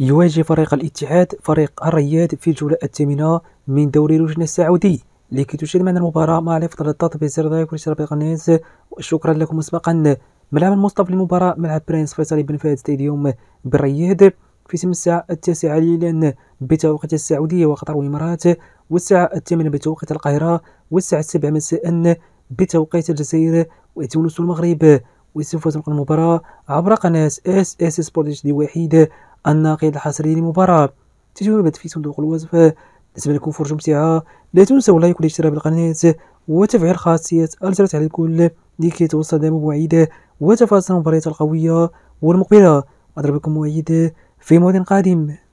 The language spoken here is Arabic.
يواجه فريق الاتحاد فريق الرياض في الجولة الثامنة من دوري لجنة السعودي لكي تشاهد معنا المباراة مع الافضل الضغط زر لايك واشتراك القناة وشكرا لكم مسبقا ملعب المصطفى للمباراة ملعب برنس فيصل بن فهد ستاديوم بالرياض في الساعة التاسعة ليلا بتوقيت السعودية وقطر والإمارات والساعة الثامنة بتوقيت القاهرة والساعة السابعة مساء بتوقيت الجزائر وتونس والمغرب وسوف تلقى المباراة عبر قناة اس اس سبورت دي وحيد الناقد الحصري للمباراة تجولة في صندوق الوصف بالنسبة لكم فرجة ممتعة لا تنسوا اللايك والاشتراك بالقناة وتفعيل خاصية الجرس على الكل لكي توصل مواعيد وتفاصيل المباريات القوية والمقبلة أضربكم موعد في موعد قادم